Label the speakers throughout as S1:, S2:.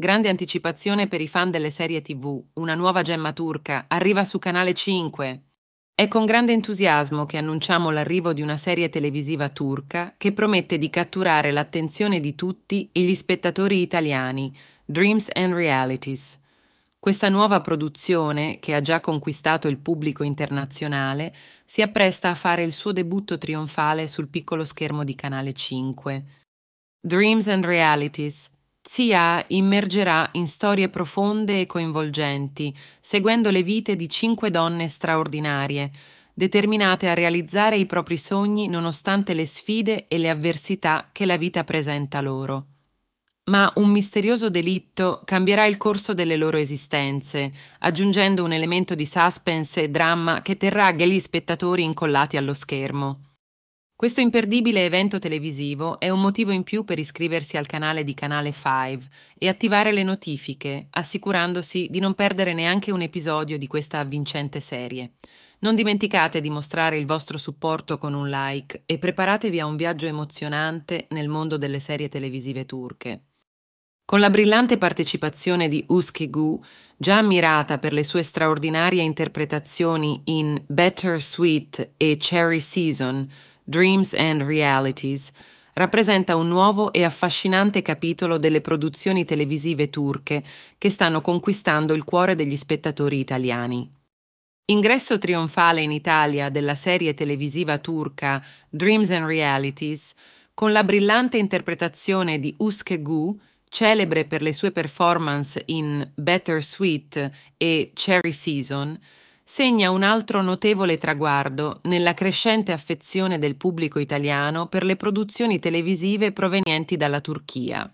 S1: Grande anticipazione per i fan delle serie TV, una nuova gemma turca arriva su Canale 5. È con grande entusiasmo che annunciamo l'arrivo di una serie televisiva turca che promette di catturare l'attenzione di tutti e gli spettatori italiani, Dreams and Realities. Questa nuova produzione, che ha già conquistato il pubblico internazionale, si appresta a fare il suo debutto trionfale sul piccolo schermo di Canale 5. Dreams and Realities Zia immergerà in storie profonde e coinvolgenti, seguendo le vite di cinque donne straordinarie, determinate a realizzare i propri sogni nonostante le sfide e le avversità che la vita presenta loro. Ma un misterioso delitto cambierà il corso delle loro esistenze, aggiungendo un elemento di suspense e dramma che terrà gli spettatori incollati allo schermo. Questo imperdibile evento televisivo è un motivo in più per iscriversi al canale di Canale 5 e attivare le notifiche, assicurandosi di non perdere neanche un episodio di questa avvincente serie. Non dimenticate di mostrare il vostro supporto con un like e preparatevi a un viaggio emozionante nel mondo delle serie televisive turche. Con la brillante partecipazione di Uski Gu, già ammirata per le sue straordinarie interpretazioni in Better Sweet e Cherry Season, Dreams and Realities, rappresenta un nuovo e affascinante capitolo delle produzioni televisive turche che stanno conquistando il cuore degli spettatori italiani. Ingresso trionfale in Italia della serie televisiva turca Dreams and Realities, con la brillante interpretazione di Uske Gu, celebre per le sue performance in Better Sweet e Cherry Season, segna un altro notevole traguardo nella crescente affezione del pubblico italiano per le produzioni televisive provenienti dalla Turchia.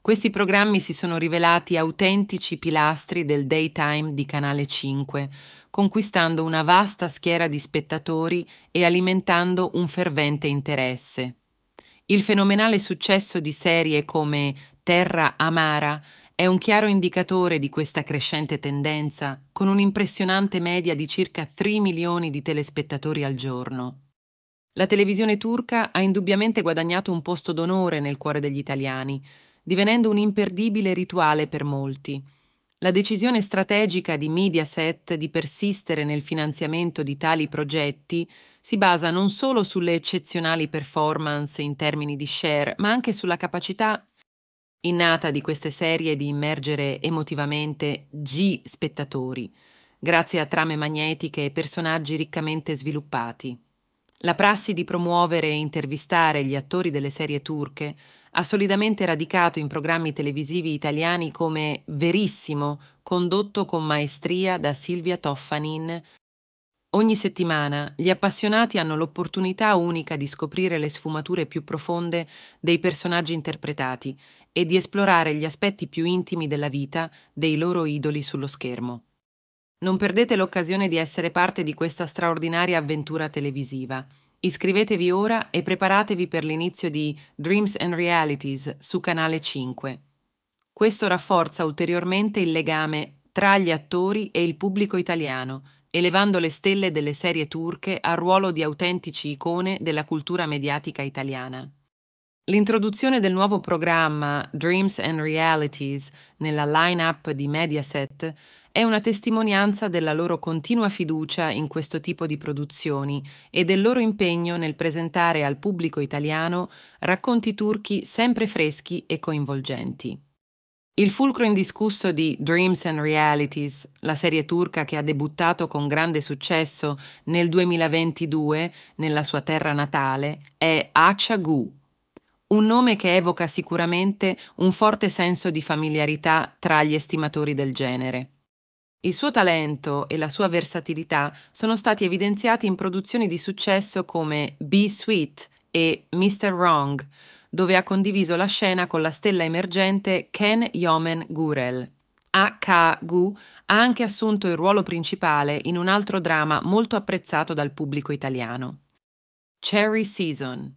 S1: Questi programmi si sono rivelati autentici pilastri del daytime di Canale 5, conquistando una vasta schiera di spettatori e alimentando un fervente interesse. Il fenomenale successo di serie come Terra Amara è un chiaro indicatore di questa crescente tendenza, con un'impressionante media di circa 3 milioni di telespettatori al giorno. La televisione turca ha indubbiamente guadagnato un posto d'onore nel cuore degli italiani, divenendo un imperdibile rituale per molti. La decisione strategica di Mediaset di persistere nel finanziamento di tali progetti si basa non solo sulle eccezionali performance in termini di share, ma anche sulla capacità innata di queste serie di immergere emotivamente G spettatori, grazie a trame magnetiche e personaggi riccamente sviluppati. La prassi di promuovere e intervistare gli attori delle serie turche ha solidamente radicato in programmi televisivi italiani come Verissimo, condotto con maestria da Silvia Toffanin. Ogni settimana gli appassionati hanno l'opportunità unica di scoprire le sfumature più profonde dei personaggi interpretati e di esplorare gli aspetti più intimi della vita dei loro idoli sullo schermo. Non perdete l'occasione di essere parte di questa straordinaria avventura televisiva. Iscrivetevi ora e preparatevi per l'inizio di Dreams and Realities su Canale 5. Questo rafforza ulteriormente il legame tra gli attori e il pubblico italiano, elevando le stelle delle serie turche al ruolo di autentici icone della cultura mediatica italiana. L'introduzione del nuovo programma Dreams and Realities nella line-up di Mediaset è una testimonianza della loro continua fiducia in questo tipo di produzioni e del loro impegno nel presentare al pubblico italiano racconti turchi sempre freschi e coinvolgenti. Il fulcro indiscusso di Dreams and Realities, la serie turca che ha debuttato con grande successo nel 2022 nella sua terra natale, è Achagu, un nome che evoca sicuramente un forte senso di familiarità tra gli estimatori del genere. Il suo talento e la sua versatilità sono stati evidenziati in produzioni di successo come Be Sweet e Mr. Wrong, dove ha condiviso la scena con la stella emergente Ken Yomen Gurel. A.K. Gu ha anche assunto il ruolo principale in un altro dramma molto apprezzato dal pubblico italiano. Cherry Season,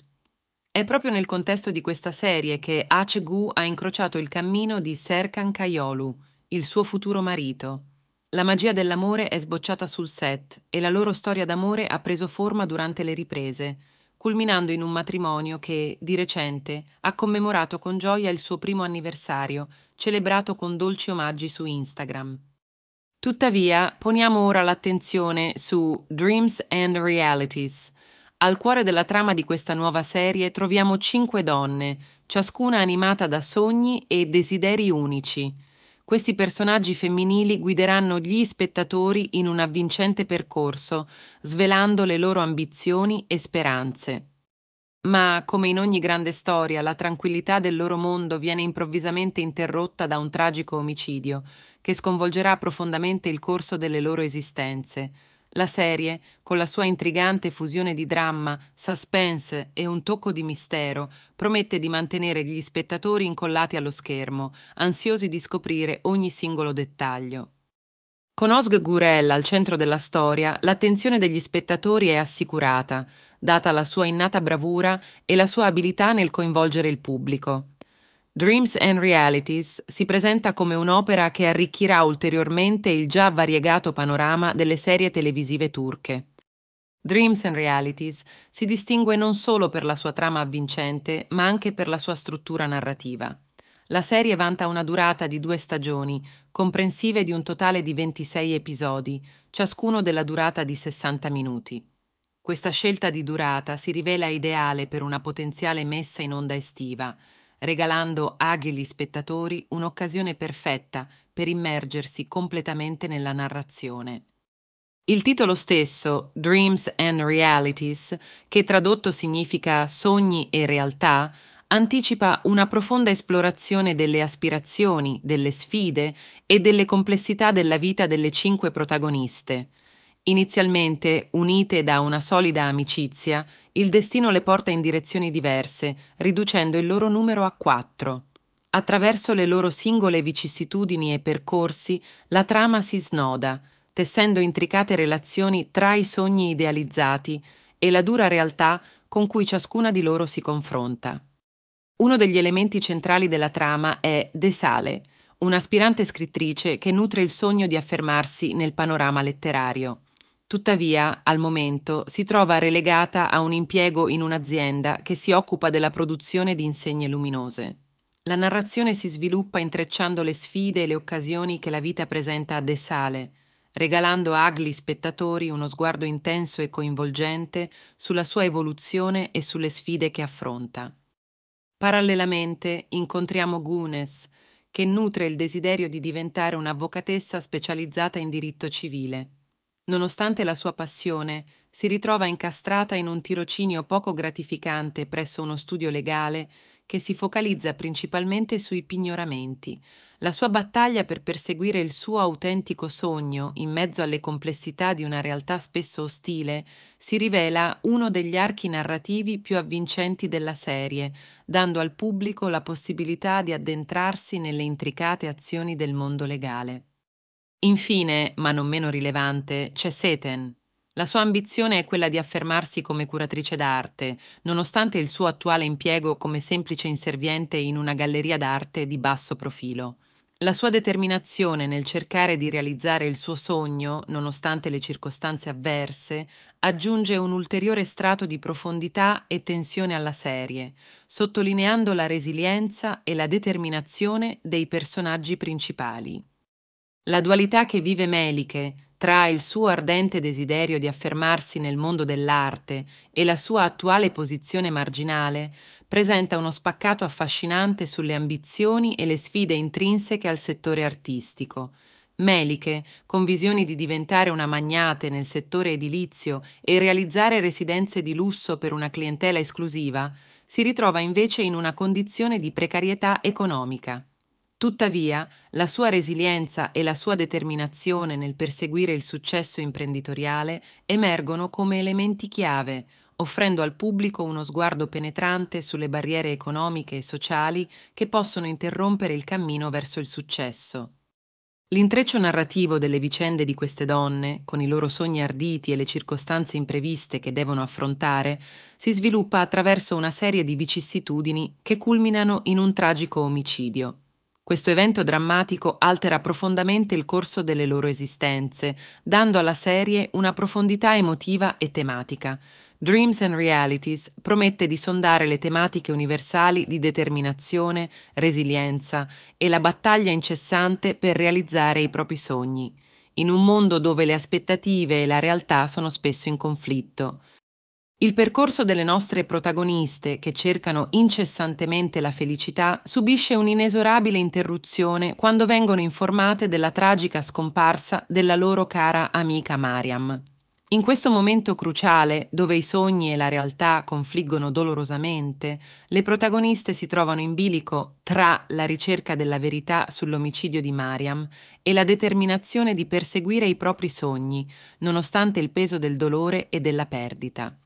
S1: è proprio nel contesto di questa serie che Acegu ha incrociato il cammino di Serkan Kayolu, il suo futuro marito. La magia dell'amore è sbocciata sul set e la loro storia d'amore ha preso forma durante le riprese, culminando in un matrimonio che, di recente, ha commemorato con gioia il suo primo anniversario, celebrato con dolci omaggi su Instagram. Tuttavia, poniamo ora l'attenzione su Dreams and Realities – al cuore della trama di questa nuova serie troviamo cinque donne, ciascuna animata da sogni e desideri unici. Questi personaggi femminili guideranno gli spettatori in un avvincente percorso, svelando le loro ambizioni e speranze. Ma, come in ogni grande storia, la tranquillità del loro mondo viene improvvisamente interrotta da un tragico omicidio, che sconvolgerà profondamente il corso delle loro esistenze. La serie, con la sua intrigante fusione di dramma, suspense e un tocco di mistero, promette di mantenere gli spettatori incollati allo schermo, ansiosi di scoprire ogni singolo dettaglio. Con Osg Gurel al centro della storia, l'attenzione degli spettatori è assicurata, data la sua innata bravura e la sua abilità nel coinvolgere il pubblico. Dreams and Realities si presenta come un'opera che arricchirà ulteriormente il già variegato panorama delle serie televisive turche. Dreams and Realities si distingue non solo per la sua trama avvincente, ma anche per la sua struttura narrativa. La serie vanta una durata di due stagioni, comprensive di un totale di 26 episodi, ciascuno della durata di 60 minuti. Questa scelta di durata si rivela ideale per una potenziale messa in onda estiva, regalando agili spettatori un'occasione perfetta per immergersi completamente nella narrazione. Il titolo stesso, Dreams and Realities, che tradotto significa sogni e realtà, anticipa una profonda esplorazione delle aspirazioni, delle sfide e delle complessità della vita delle cinque protagoniste, Inizialmente, unite da una solida amicizia, il destino le porta in direzioni diverse, riducendo il loro numero a quattro. Attraverso le loro singole vicissitudini e percorsi, la trama si snoda, tessendo intricate relazioni tra i sogni idealizzati e la dura realtà con cui ciascuna di loro si confronta. Uno degli elementi centrali della trama è De Sale, un'aspirante scrittrice che nutre il sogno di affermarsi nel panorama letterario. Tuttavia, al momento, si trova relegata a un impiego in un'azienda che si occupa della produzione di insegne luminose. La narrazione si sviluppa intrecciando le sfide e le occasioni che la vita presenta a De Sale, regalando a agli spettatori uno sguardo intenso e coinvolgente sulla sua evoluzione e sulle sfide che affronta. Parallelamente incontriamo Gunes, che nutre il desiderio di diventare un'avvocatessa specializzata in diritto civile nonostante la sua passione, si ritrova incastrata in un tirocinio poco gratificante presso uno studio legale che si focalizza principalmente sui pignoramenti. La sua battaglia per perseguire il suo autentico sogno in mezzo alle complessità di una realtà spesso ostile si rivela uno degli archi narrativi più avvincenti della serie, dando al pubblico la possibilità di addentrarsi nelle intricate azioni del mondo legale. Infine, ma non meno rilevante, c'è Seten. La sua ambizione è quella di affermarsi come curatrice d'arte, nonostante il suo attuale impiego come semplice inserviente in una galleria d'arte di basso profilo. La sua determinazione nel cercare di realizzare il suo sogno, nonostante le circostanze avverse, aggiunge un ulteriore strato di profondità e tensione alla serie, sottolineando la resilienza e la determinazione dei personaggi principali. La dualità che vive Meliche tra il suo ardente desiderio di affermarsi nel mondo dell'arte e la sua attuale posizione marginale presenta uno spaccato affascinante sulle ambizioni e le sfide intrinseche al settore artistico. Meliche, con visioni di diventare una magnate nel settore edilizio e realizzare residenze di lusso per una clientela esclusiva, si ritrova invece in una condizione di precarietà economica. Tuttavia, la sua resilienza e la sua determinazione nel perseguire il successo imprenditoriale emergono come elementi chiave, offrendo al pubblico uno sguardo penetrante sulle barriere economiche e sociali che possono interrompere il cammino verso il successo. L'intreccio narrativo delle vicende di queste donne, con i loro sogni arditi e le circostanze impreviste che devono affrontare, si sviluppa attraverso una serie di vicissitudini che culminano in un tragico omicidio. Questo evento drammatico altera profondamente il corso delle loro esistenze, dando alla serie una profondità emotiva e tematica. Dreams and Realities promette di sondare le tematiche universali di determinazione, resilienza e la battaglia incessante per realizzare i propri sogni, in un mondo dove le aspettative e la realtà sono spesso in conflitto. Il percorso delle nostre protagoniste, che cercano incessantemente la felicità, subisce un'inesorabile interruzione quando vengono informate della tragica scomparsa della loro cara amica Mariam. In questo momento cruciale, dove i sogni e la realtà confliggono dolorosamente, le protagoniste si trovano in bilico tra la ricerca della verità sull'omicidio di Mariam e la determinazione di perseguire i propri sogni, nonostante il peso del dolore e della perdita.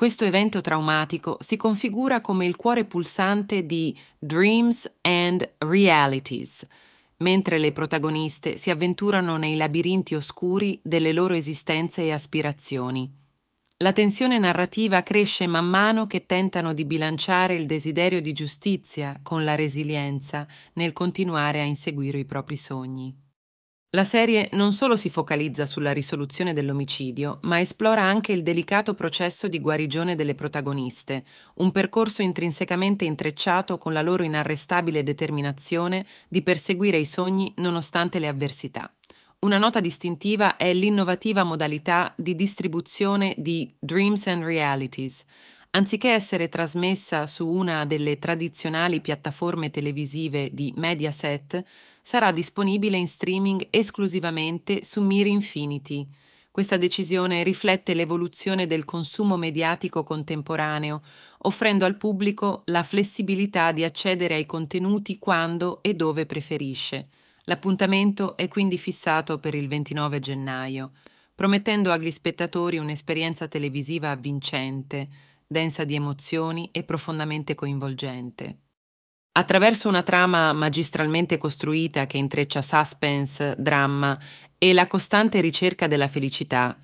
S1: Questo evento traumatico si configura come il cuore pulsante di Dreams and Realities, mentre le protagoniste si avventurano nei labirinti oscuri delle loro esistenze e aspirazioni. La tensione narrativa cresce man mano che tentano di bilanciare il desiderio di giustizia con la resilienza nel continuare a inseguire i propri sogni. La serie non solo si focalizza sulla risoluzione dell'omicidio, ma esplora anche il delicato processo di guarigione delle protagoniste, un percorso intrinsecamente intrecciato con la loro inarrestabile determinazione di perseguire i sogni nonostante le avversità. Una nota distintiva è l'innovativa modalità di distribuzione di Dreams and Realities, anziché essere trasmessa su una delle tradizionali piattaforme televisive di Mediaset, sarà disponibile in streaming esclusivamente su Mir Infinity. Questa decisione riflette l'evoluzione del consumo mediatico contemporaneo, offrendo al pubblico la flessibilità di accedere ai contenuti quando e dove preferisce. L'appuntamento è quindi fissato per il 29 gennaio, promettendo agli spettatori un'esperienza televisiva vincente, densa di emozioni e profondamente coinvolgente. Attraverso una trama magistralmente costruita che intreccia suspense, dramma e la costante ricerca della felicità,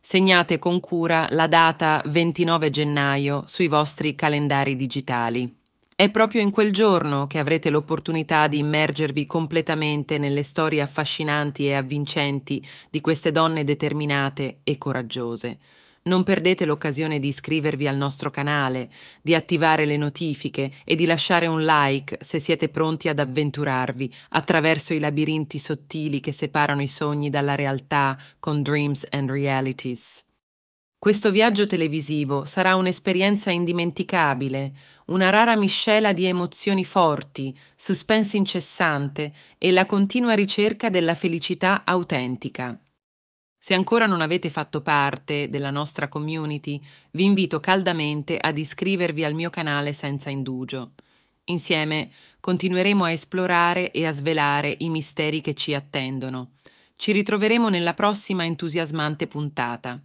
S1: segnate con cura la data 29 gennaio sui vostri calendari digitali. È proprio in quel giorno che avrete l'opportunità di immergervi completamente nelle storie affascinanti e avvincenti di queste donne determinate e coraggiose non perdete l'occasione di iscrivervi al nostro canale, di attivare le notifiche e di lasciare un like se siete pronti ad avventurarvi attraverso i labirinti sottili che separano i sogni dalla realtà con Dreams and Realities. Questo viaggio televisivo sarà un'esperienza indimenticabile, una rara miscela di emozioni forti, suspense incessante e la continua ricerca della felicità autentica. Se ancora non avete fatto parte della nostra community, vi invito caldamente ad iscrivervi al mio canale senza indugio. Insieme continueremo a esplorare e a svelare i misteri che ci attendono. Ci ritroveremo nella prossima entusiasmante puntata.